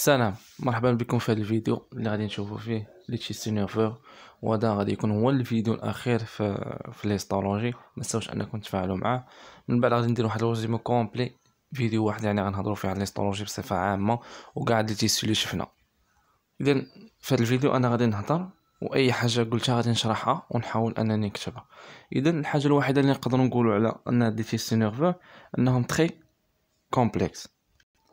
السلام مرحبا بكم في هذا الفيديو اللي غادي نشوفوا فيه ليتشيستي نيرفور وهذا غادي يكون هو الفيديو الاخير في في ليستولوجي ما تنساوش انكم تفاعلوا معاه من بعد غادي ندير واحد الريزومي كومبلي فيديو واحد يعني غنهضروا فيه على ليستولوجي بصفه عامه وكاع لي تيستي اللي شفنا اذا في هذا الفيديو انا غادي نهضر واي حاجه قلتها غادي نشرحها ونحاول انني نكتبها اذا الحاجه الوحيده اللي نقدروا نقولوا على ان لي تيستي نيرفور انهم تري كومبلكس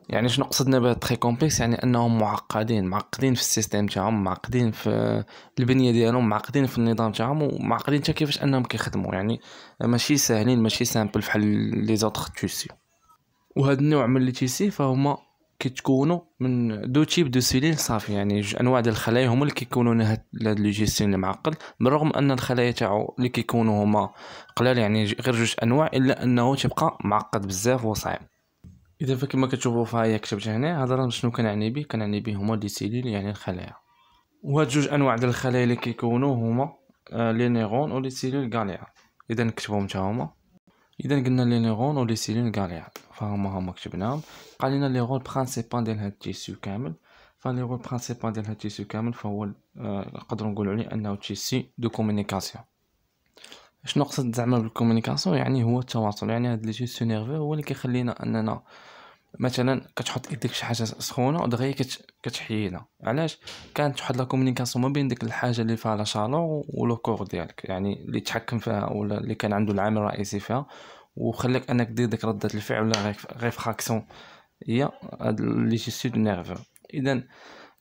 يعني شنو قصدنا بهاد تري كومبلكس يعني انهم معقدين معقدين في السيستم تاعهم معقدين في البنيه ديالهم معقدين في النظام تاعهم ومعقدين حتى كيفاش انهم كيخدموا يعني ماشي ساهلين ماشي سامبل بحال لي زوطخ تيسي وهذا النوع من لي تيسي فهما كيتكونوا من دو تيب دو سيلين صافي يعني جوج انواع ديال الخلايا هما اللي كيكونوا لهاد لي جيستين المعقد بالرغم ان الخلايا تاعو اللي كيكونوا هما قلال يعني غير جوج انواع الا انه تبقى معقد بزاف وصعيب اذا فكما كتشوفوا فهي كتبت هنا هذا راه شنو كنعني به كنعني به هما لي سيلول يعني الخلايا وهاد جوج انواع ديال الخلايا اللي كيكونوا هما آه، لي نيرون ولي سيلول غاليا اذا كتبهم حتى هما اذا قلنا لي نيرون ولي سيلول غاليا فهما هما كتبناهم بقى لينا لي رول برينسيبال ديال هاد التيسيو كامل فلي رول برينسيبال ديال هاد التيسيو كامل فهو آه، نقدروا نقولوا عليه انه تيسي دو كومونيكاسيون شنو نقصد زعما بالكومونيكاسيون يعني هو التواصل يعني هاد لي جيست نيرفو هو اللي كيخلينا اننا مثلا كتحط ايدك شي حاجه سخونه ودغيا كتحيينا علاش كانت واحد لا كومونيكاسيون ما بين ديك الحاجه اللي فيها لا شالور ولو كور ديالك يعني اللي تحكم فيها ولا اللي كان عنده العامل الرئيسي فيها وخليك انك دير ديك رده الفعل ولا فراكسيون هي هاد لي جيستود نيرفو اذا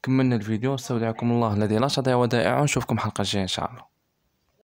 كملنا الفيديو استودعكم الله الذي لا تضيع ودائعه نشوفكم حلقه جايه ان شاء الله